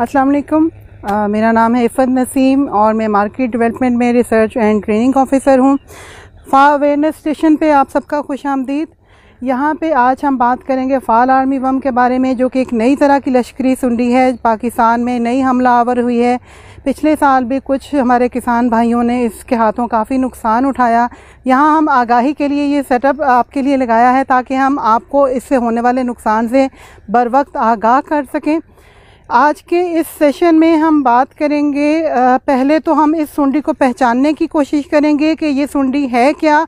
अस्सलाम वालेकुम uh, मेरा नाम है इफ़त नसीम और मैं मार्केट डेवलपमेंट में रिसर्च एंड ट्रेनिंग ऑफिसर हूँ फ़ा अवेयरनेस स्टेशन पे आप सबका खुश आमदीद यहाँ पे आज हम बात करेंगे फ़ाल आर्मी बम के बारे में जो कि एक नई तरह की लश्करी सुंडी है पाकिस्तान में नई हमला आवर हुई है पिछले साल भी कुछ हमारे किसान भाइयों ने इसके हाथों काफ़ी नुकसान उठाया यहाँ हम आगाही के लिए ये सेटअप आपके लिए लगाया है ताकि हम आपको इससे होने वाले नुकसान से बर वक्त आगाह कर सकें आज के इस सेशन में हम बात करेंगे पहले तो हम इस सुंडी को पहचानने की कोशिश करेंगे कि ये सुंडी है क्या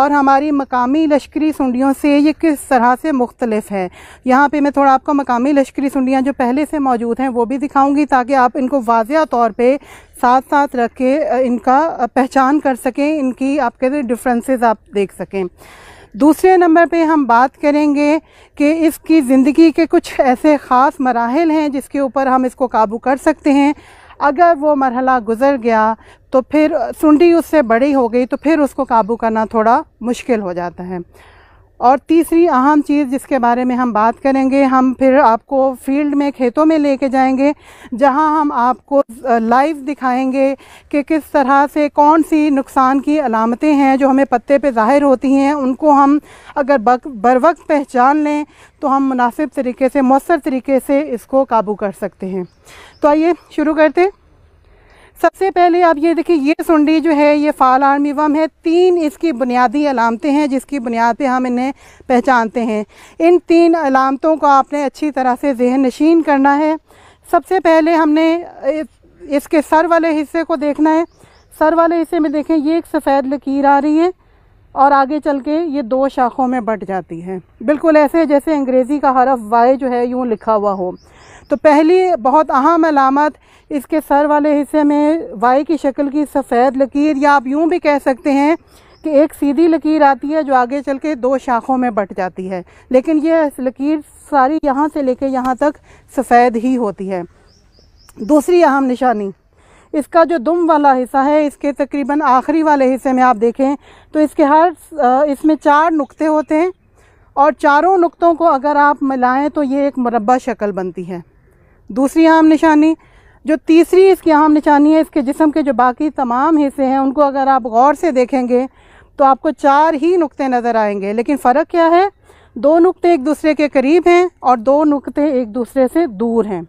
और हमारी मकामी लश्करी सुंडियों से ये किस तरह से मुख्तलिफ है यहाँ पे मैं थोड़ा आपको मकामी लश्करी सुंडियाँ जो पहले से मौजूद हैं वो भी दिखाऊंगी ताकि आप इनको वाजह तौर पे साथ साथ रख के इनका पहचान कर सकें इनकी आपके डिफरेंसेस आप देख सकें दूसरे नंबर पे हम बात करेंगे कि इसकी ज़िंदगी के कुछ ऐसे ख़ास मराहल हैं जिसके ऊपर हम इसको काबू कर सकते हैं अगर वो मरहला गुज़र गया तो फिर सुंडी उससे बड़ी हो गई तो फिर उसको काबू करना थोड़ा मुश्किल हो जाता है और तीसरी अहम चीज़ जिसके बारे में हम बात करेंगे हम फिर आपको फील्ड में खेतों में लेके जाएंगे जहां हम आपको लाइव दिखाएंगे कि किस तरह से कौन सी नुकसान की अलामतें हैं जो हमें पत्ते पे ज़ाहिर होती हैं उनको हम अगर बर वक्त पहचान लें तो हम मुनासिब तरीके से मौसर तरीके से इसको काबू कर सकते हैं तो आइए शुरू करते हैं सबसे पहले आप ये देखिए ये सुंडी जो है ये फाल आर्मी वम है तीन इसकी बुनियादी अलामतें हैं जिसकी बुनियाद पे हम इन्हें पहचानते हैं इन तीन अलामतों को आपने अच्छी तरह से जहन नशीन करना है सबसे पहले हमने इसके सर वाले हिस्से को देखना है सर वाले हिस्से में देखें ये एक सफ़ेद लकीर आ रही है और आगे चल के ये दो शाखों में बट जाती है बिल्कुल ऐसे जैसे अंग्रेज़ी का हरफ वाई जो है यूँ लिखा हुआ हो तो पहली बहुत अहम अलामत इसके सर वाले हिस्से में वाई की शक्ल की सफ़ेद लकीर या आप यूँ भी कह सकते हैं कि एक सीधी लकीर आती है जो आगे चल के दो शाखों में बट जाती है लेकिन यह लकीर सारी यहाँ से लेके यहाँ तक सफ़ेद ही होती है दूसरी अहम निशानी इसका जो दुम वाला हिस्सा है इसके तकरीबन आखिरी वाले हिस्से में आप देखें तो इसके हर इसमें चार नुक्ते होते हैं और चारों नुक्तों को अगर आप मिलाएं तो ये एक मुरबा शक्ल बनती है दूसरी आम निशानी जो तीसरी इसकी आम निशानी है इसके जिसम के जो बाकी तमाम हिस्से हैं उनको अगर आप गौर से देखेंगे तो आपको चार ही नुक्ते नज़र आएंगे लेकिन फ़र्क क्या है दो नुक्ते एक दूसरे के करीब हैं और दो नुक्ते एक दूसरे से दूर हैं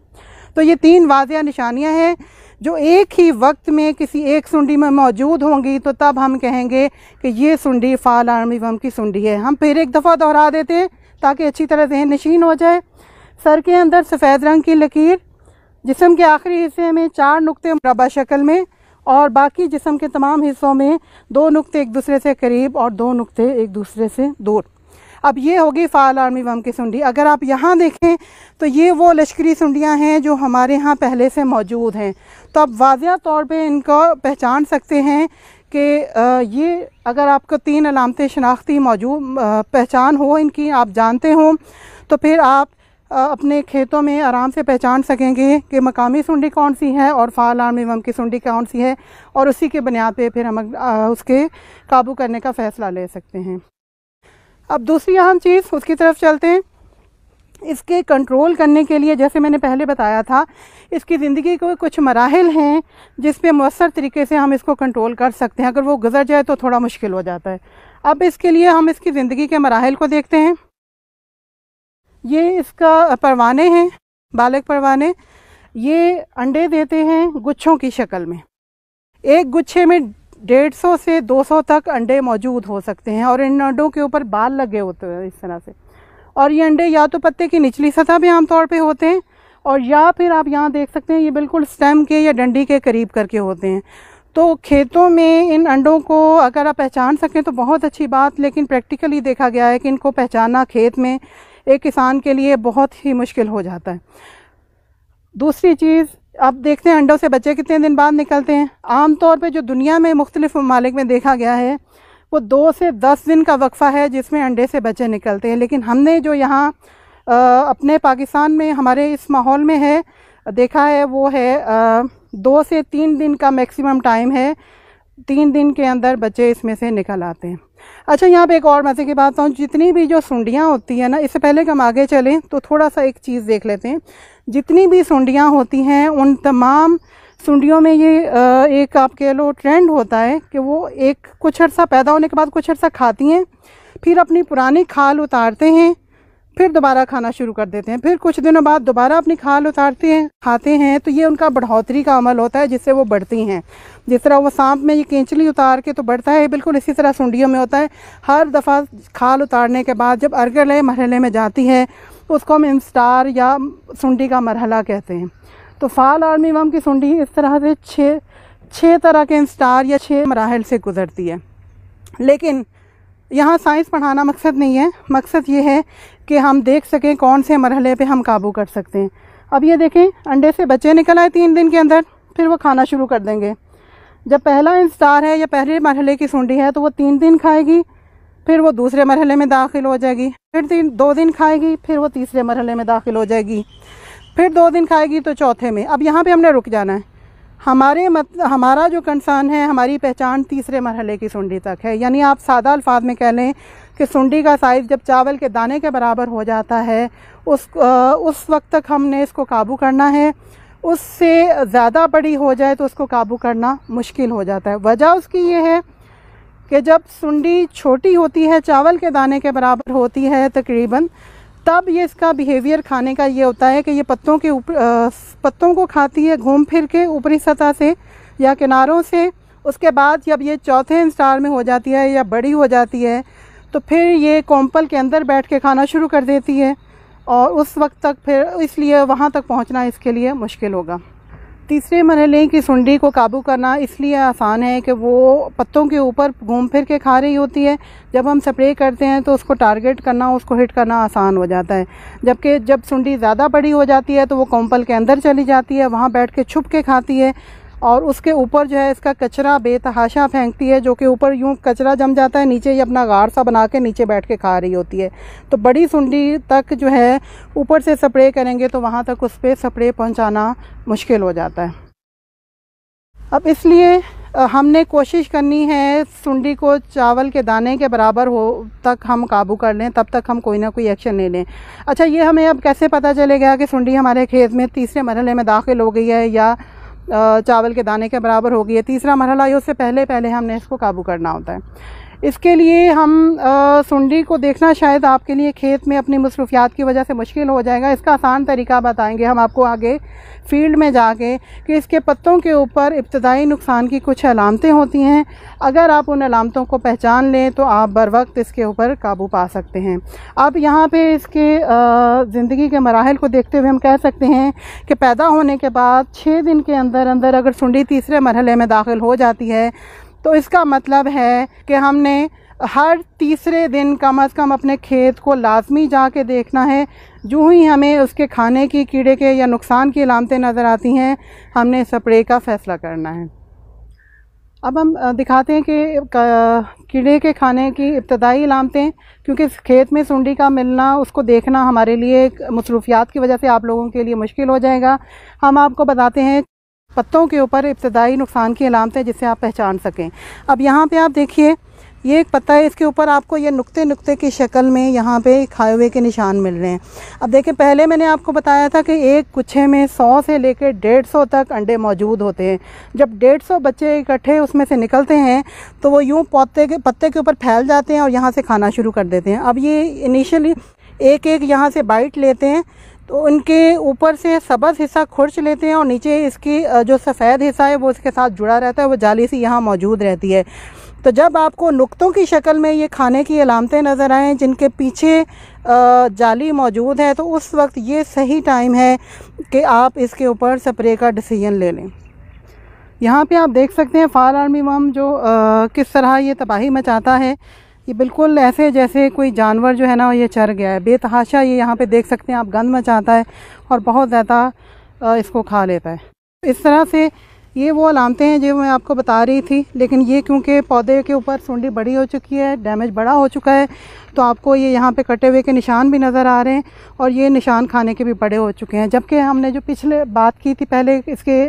तो ये तीन वाजिया निशानियाँ हैं जो एक ही वक्त में किसी एक सुंडी में मौजूद होंगी तो तब हम कहेंगे कि ये सुंडी फाल आर्मिवम की सुंडी है हम फिर एक दफ़ा दोहरा देते हैं ताकि अच्छी तरह जहन नशीन हो जाए सर के अंदर सफ़ेद रंग की लकीर जिसम के आखिरी हिस्से में चार नुक्ते रबा शक्ल में और बाकी जिसम के तमाम हिस्सों में दो नुक्ते एक दूसरे से करीब और दो नुक्ते एक दूसरे से दूर अब ये होगी फ़ाल आर्मी वम की सुंडी अगर आप यहाँ देखें तो ये वो लश्करी सुंडियाँ हैं जो हमारे यहाँ पहले से मौजूद हैं तो आप वाजिया तौर पर इनको पहचान सकते हैं कि ये अगर आपको तीन अलामतें शनाख्ती मौजूद पहचान हो इनकी आप जानते हों तो फिर आप अपने खेतों में आराम से पहचान सकेंगे कि मकामी सुंडी कौन सी है और फाल आर्मी एवम की सुंडी कौन सी है और उसी के बुनियाद पे फिर हम उसके काबू करने का फ़ैसला ले सकते हैं अब दूसरी अहम चीज़ उसकी तरफ चलते हैं इसके कंट्रोल करने के लिए जैसे मैंने पहले बताया था इसकी ज़िंदगी के कुछ मराहल हैं जिस पे मवसर तरीके से हम इसको कंट्रोल कर सकते हैं अगर वो गुजर जाए तो थोड़ा मुश्किल हो जाता है अब इसके लिए हम इसकी ज़िंदगी के मराहल को देखते हैं ये इसका परवाने हैं बालक परवाने ये अंडे देते हैं गुच्छों की शक्ल में एक गुच्छे में 150 से 200 तक अंडे मौजूद हो सकते हैं और इन अंडों के ऊपर बाल लगे होते हैं इस तरह से और ये अंडे या तो पत्ते की निचली सतह भी आमतौर पे होते हैं और या फिर आप यहाँ देख सकते हैं ये बिल्कुल स्टेम के या डंडी के करीब करके होते हैं तो खेतों में इन अंडों को अगर आप पहचान सकें तो बहुत अच्छी बात लेकिन प्रैक्टिकली देखा गया है कि इनको पहचानना खेत में एक किसान के लिए बहुत ही मुश्किल हो जाता है दूसरी चीज़ अब देखते हैं अंडों से बच्चे कितने दिन बाद निकलते हैं आम तौर पे जो दुनिया में मुख्तलिफ ममालिक में देखा गया है वो दो से दस दिन का वक्फ़ा है जिसमें अंडे से बच्चे निकलते हैं लेकिन हमने जो यहाँ अपने पाकिस्तान में हमारे इस माहौल में है देखा है वो है आ, दो से तीन दिन का मैक्सिमम टाइम है तीन दिन के अंदर बच्चे इसमें से निकल आते हैं अच्छा यहाँ पे एक और मज़े की बात हूँ जितनी भी जो सुंडियाँ होती है ना इससे पहले कि हम आगे चलें तो थोड़ा सा एक चीज़ देख लेते हैं जितनी भी सुंडियाँ होती हैं उन तमाम सुंडियों में ये एक आप कह लो ट्रेंड होता है कि वो एक कुछ अर्सा पैदा होने के बाद कुछ अर्सा खाती हैं फिर अपनी पुरानी खाल उतारते हैं फिर दोबारा खाना शुरू कर देते हैं फिर कुछ दिनों बाद दोबारा अपनी खाल उतारते हैं खाते हैं तो ये उनका बढ़ोतरी का अमल होता है जिससे वो बढ़ती हैं जिस तरह वो सांप में ये केंचली उतार के तो बढ़ता है बिल्कुल इसी तरह सुंडियों में होता है हर दफ़ा खाल उतारने के बाद जब अर्गल मरहले में जाती है उसको हम इंस्टार या सुंडी का मरहला कहते हैं तो फाल आर्मी वम की सुंडी इस तरह से छः छः तरह के इंस्टार या छः मराहल से गुज़रती है लेकिन यहाँ साइंस पढ़ाना मकसद नहीं है मकसद ये है कि हम देख सकें कौन से मरहले पे हम काबू कर सकते हैं अब ये देखें अंडे से बच्चे निकल आए तीन दिन के अंदर फिर वो खाना शुरू कर देंगे जब पहला इंस्टार है या पहले मरहले की सुंडी है तो वो तीन दिन खाएगी फिर वो दूसरे मरहले में दाखिल हो जाएगी फिर तीन दो दिन खाएगी फिर वो तीसरे मरहले में दाखिल हो जाएगी फिर दो दिन खाएगी तो चौथे में अब यहाँ पे हमने रुक जाना है हमारे मत हमारा जो कंसर्न है हमारी पहचान तीसरे मरहले की सुंडी तक है यानी आप सादा अल्फाज में कह लें कि सुंडी का साइज़ जब चावल के दाने के बराबर हो जाता है उस उस वक्त तक हमने इसको काबू करना है उससे ज़्यादा बड़ी हो जाए तो उसको काबू करना मुश्किल हो जाता है वजह उसकी ये है कि जब सुंडी छोटी होती है चावल के दाने के बराबर होती है तकरीबन तब ये इसका बिहेवियर खाने का ये होता है कि ये पत्तों के ऊपर पत्तों को खाती है घूम फिर के ऊपरी सतह से या किनारों से उसके बाद जब ये चौथे इंस्टार में हो जाती है या बड़ी हो जाती है तो फिर ये कॉम्पल के अंदर बैठ के खाना शुरू कर देती है और उस वक्त तक फिर इसलिए वहाँ तक पहुँचना इसके लिए मुश्किल होगा तीसरे मरहले की सुंडी को काबू करना इसलिए आसान है कि वो पत्तों के ऊपर घूम फिर के खा रही होती है जब हम स्प्रे करते हैं तो उसको टारगेट करना उसको हिट करना आसान हो जाता है जबकि जब सुंडी ज़्यादा बड़ी हो जाती है तो वो कॉम्पल के अंदर चली जाती है वहाँ बैठ के छुप के खाती है और उसके ऊपर जो है इसका कचरा बेतहाशा फेंकती है जो कि ऊपर यूँ कचरा जम जाता है नीचे ये अपना गार सा बना के नीचे बैठ के खा रही होती है तो बड़ी सुंडी तक जो है ऊपर से स्प्रे करेंगे तो वहाँ तक उस पर स्प्रे पहुँचाना मुश्किल हो जाता है अब इसलिए हमने कोशिश करनी है सुंडी को चावल के दाने के बराबर हो तक हम काबू कर लें तब तक हम कोई ना कोई एक्शन ले लें अच्छा ये हमें अब कैसे पता चलेगा कि सुंडी हमारे खेत में तीसरे मरहले में दाखिल हो गई है या चावल के दाने के बराबर हो गई है तीसरा मरहला ये उससे पहले पहले हमने इसको काबू करना होता है इसके लिए हम आ, सुंडी को देखना शायद आपके लिए खेत में अपनी मसरूफियात की वजह से मुश्किल हो जाएगा इसका आसान तरीका बताएंगे हम आपको आगे फील्ड में जाके कि इसके पत्तों के ऊपर इब्तदाई नुकसान की कुछ अलामतें होती हैं अगर आप उन अलामतों को पहचान लें तो आप बर वक्त इसके ऊपर काबू पा सकते हैं अब यहाँ पर इसके ज़िंदगी के मराहल को देखते हुए हम कह सकते हैं कि पैदा होने के बाद छः दिन के अंदर अंदर अगर सुंडी तीसरे मरहले में दाखिल हो जाती है तो इसका मतलब है कि हमने हर तीसरे दिन कम अज़ कम अपने खेत को लाजमी जा के देखना है जो ही हमें उसके खाने की कीड़े के या नुकसान की अलामतें नज़र आती हैं हमने स्प्रे का फ़ैसला करना है अब हम दिखाते हैं कि कीड़े के खाने की इब्तदाई अलामतें क्योंकि खेत में सुंडी का मिलना उसको देखना हमारे लिए मसरूफियात की वजह से आप लोगों के लिए मुश्किल हो जाएगा हम आपको बताते हैं पत्तों के ऊपर इब्तदाई नुकसान की अलामतें जिसे आप पहचान सकें अब यहाँ पर आप देखिए ये एक पत्ता है इसके ऊपर आपको ये नुक्ते नुक्ते की शक्ल में यहाँ पे खाए हुए के निशान मिल रहे हैं अब देखें पहले मैंने आपको बताया था कि एक गुच्छे में 100 से लेकर डेढ़ सौ तक अंडे मौजूद होते हैं जब डेढ़ सौ बच्चे इकट्ठे उसमें से निकलते हैं तो वो यूँ पौते के पत्ते के ऊपर फैल जाते हैं और यहाँ से खाना शुरू कर देते हैं अब ये इनिशियली एक एक यहाँ से बाइट लेते हैं तो उनके ऊपर से सबज हिस्सा खुर्च लेते हैं और नीचे इसकी जो सफ़ेद हिस्सा है वो इसके साथ जुड़ा रहता है वो जाली सी यहाँ मौजूद रहती है तो जब आपको नुक्तों की शक्ल में ये खाने की अलामतें नज़र आएँ जिनके पीछे जाली मौजूद है तो उस वक्त ये सही टाइम है कि आप इसके ऊपर स्प्रे का डिसीजन ले लें यहाँ पे आप देख सकते हैं फायर आर्मी वम जो आ, किस तरह ये तबाही मचाता है ये बिल्कुल ऐसे जैसे कोई जानवर जो है ना ये चर गया है बेतहाशा ये यहाँ पे देख सकते हैं आप गंद मचाता है और बहुत ज़्यादा इसको खा लेता है इस तरह से ये वो अलामतें हैं जो मैं आपको बता रही थी लेकिन ये क्योंकि पौधे के ऊपर सूंडी बड़ी हो चुकी है डैमेज बड़ा हो चुका है तो आपको ये यहाँ पे कटे हुए के निशान भी नज़र आ रहे हैं और ये निशान खाने के भी बड़े हो चुके हैं जबकि हमने जो पिछले बात की थी पहले इसके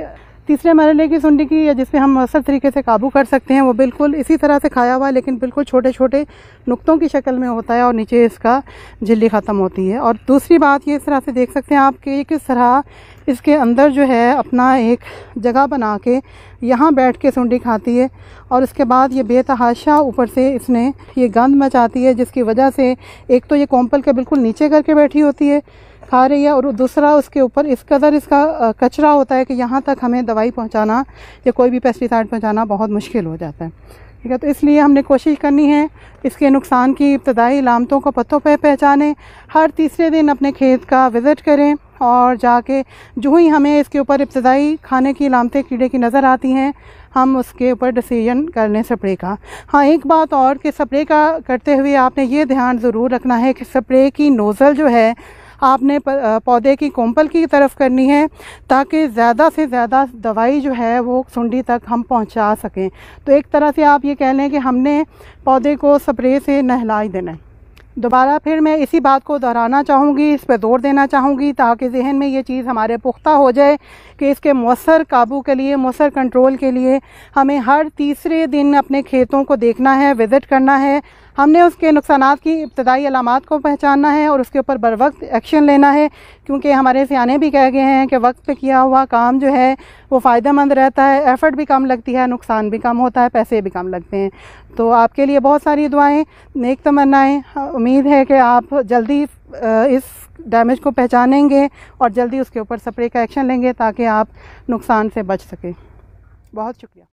तीसरे मरहले की सुंडी की या जिसपे हम मौसर तरीके से काबू कर सकते हैं वो बिल्कुल इसी तरह से खाया हुआ है लेकिन बिल्कुल छोटे छोटे नुकतों की शक्ल में होता है और नीचे इसका झिल्ली ख़त्म होती है और दूसरी बात ये इस तरह से देख सकते हैं आप कि किस तरह इसके अंदर जो है अपना एक जगह बना के यहाँ बैठ के सुंडी खाती है और उसके बाद ये बेतहाशा ऊपर से इसने ये गंद मचाती है जिसकी वजह से एक तो ये कॉम्पल के बिल्कुल नीचे करके बैठी होती है खा रही है और दूसरा उसके ऊपर इस कदर इसका कचरा होता है कि यहाँ तक हमें दवाई पहुँचाना या कोई भी पेस्टिसाइड पहुँचाना बहुत मुश्किल हो जाता है ठीक है तो इसलिए हमने कोशिश करनी है इसके नुकसान की इब्तदाई लामतों को पत्तों पर पहचानें हर तीसरे दिन अपने खेत का विज़िट करें और जाके जो ही हमें इसके ऊपर इब्तदाई खाने की लामते कीड़े की नज़र आती हैं हम उसके ऊपर डिसीजन कर लें स्प्रे का हाँ एक बात और कि स्प्रे का करते हुए आपने ये ध्यान ज़रूर रखना है कि स्प्रे की नोज़ल जो है आपने पौधे की कोम्पल की तरफ करनी है ताकि ज़्यादा से ज़्यादा दवाई जो है वो सुंडी तक हम पहुंचा सकें तो एक तरह से आप ये कह लें कि हमने पौधे को स्प्रे से नहला ही देना है दोबारा फिर मैं इसी बात को दोहराना चाहूँगी इस पर ज़ोर देना चाहूँगी ताकि जहन में ये चीज़ हमारे पुख्ता हो जाए कि इसके मौसर काबू के लिए मौसर कंट्रोल के लिए हमें हर तीसरे दिन अपने खेतों को देखना है विज़िट करना है हमने उसके नुकसान की इब्तदाई अलामत को पहचानना है और उसके ऊपर बर वक्त एक्शन लेना है क्योंकि हमारे सियाने भी कह गए हैं कि वक्त पे किया हुआ काम जो है वो फ़ायदेमंद रहता है एफ़र्ट भी कम लगती है नुकसान भी कम होता है पैसे भी कम लगते हैं तो आपके लिए बहुत सारी दुआएँ नेक तमन्नाएँ उम्मीद है कि आप जल्दी इस डैमेज को पहचानेंगे और जल्दी उसके ऊपर स्प्रे का एक्शन लेंगे ताकि आप नुकसान से बच सकें बहुत शुक्रिया